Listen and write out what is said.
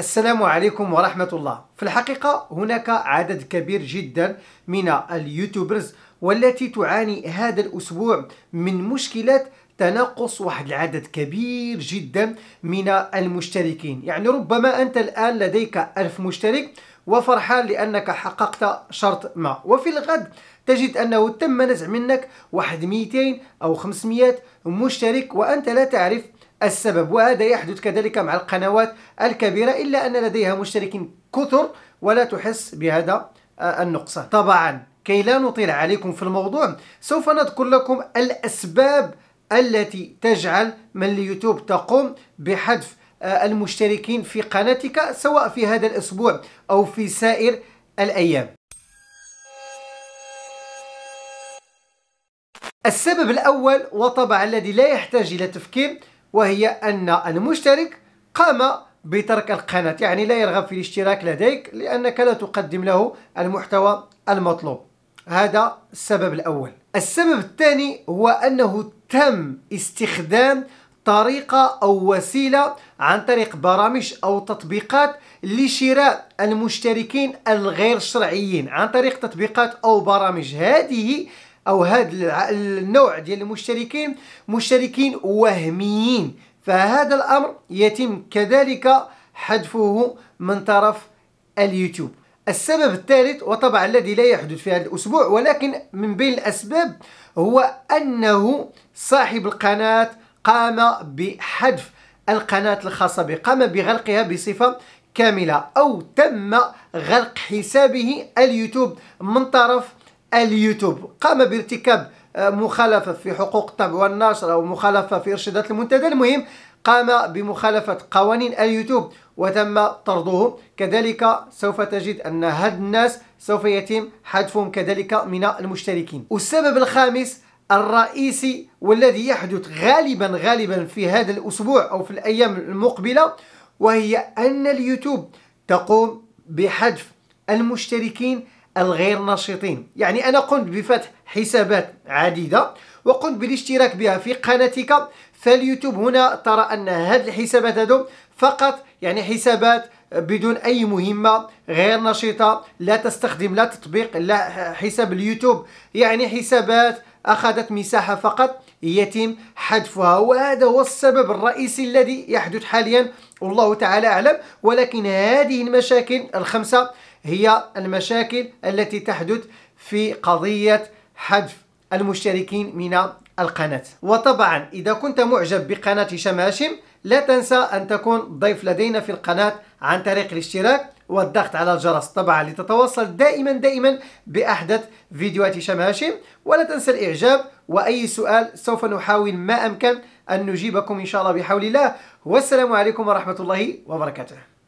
السلام عليكم ورحمة الله في الحقيقة هناك عدد كبير جدا من اليوتيوبرز والتي تعاني هذا الأسبوع من مشكلة تناقص واحد العدد كبير جدا من المشتركين يعني ربما أنت الآن لديك ألف مشترك وفرحان لأنك حققت شرط ما وفي الغد تجد أنه تم نزع منك واحد 200 أو 500 مشترك وأنت لا تعرف السبب وهذا يحدث كذلك مع القنوات الكبيرة إلا أن لديها مشتركين كثر ولا تحس بهذا آه، النقص طبعا كي لا نطيل عليكم في الموضوع سوف نذكر لكم الأسباب التي تجعل من اليوتيوب تقوم بحذف آه، المشتركين في قناتك سواء في هذا الأسبوع أو في سائر الأيام السبب الأول وطبعا الذي لا يحتاج إلى تفكير وهي أن المشترك قام بترك القناة يعني لا يرغب في الاشتراك لديك لأنك لا تقدم له المحتوى المطلوب هذا السبب الأول السبب الثاني هو أنه تم استخدام طريقة أو وسيلة عن طريق برامج أو تطبيقات لشراء المشتركين الغير شرعيين عن طريق تطبيقات أو برامج هذه او هذا النوع ديال المشتركين مشتركين وهميين فهذا الامر يتم كذلك حذفه من طرف اليوتيوب السبب الثالث وطبعا الذي لا يحدث في هذا الاسبوع ولكن من بين الاسباب هو انه صاحب القناه قام بحذف القناه الخاصه به قام بغلقها بصفه كامله او تم غلق حسابه اليوتيوب من طرف اليوتيوب قام بارتكاب آه، مخالفة في حقوق الطبع والنشر أو مخالفة في إرشادات المنتدى المهم قام بمخالفة قوانين اليوتيوب وتم طرده كذلك سوف تجد أن هاد الناس سوف يتم حذفهم كذلك من المشتركين والسبب الخامس الرئيسي والذي يحدث غالبا غالبا في هذا الأسبوع أو في الأيام المقبلة وهي أن اليوتيوب تقوم بحذف المشتركين الغير نشيطين يعني أنا قمت بفتح حسابات عديدة وقمت بالاشتراك بها في قناتك فاليوتيوب هنا ترى أن هذه الحسابات هذو فقط يعني حسابات بدون اي مهمه غير نشيطه لا تستخدم لا تطبيق لا حساب اليوتيوب يعني حسابات اخذت مساحه فقط يتم حذفها وهذا هو السبب الرئيسي الذي يحدث حاليا والله تعالى أعلم ولكن هذه المشاكل الخمسة هي المشاكل التي تحدث في قضية حذف المشتركين من القناة وطبعا إذا كنت معجب بقناة شماشم هاشم لا تنسى أن تكون ضيف لدينا في القناة عن طريق الاشتراك والضغط على الجرس طبعا لتتواصل دائما دائما بأحدث فيديوهات هشام هاشم ولا تنسى الإعجاب وأي سؤال سوف نحاول ما أمكن أن نجيبكم إن شاء الله بحول الله والسلام عليكم ورحمة الله وبركاته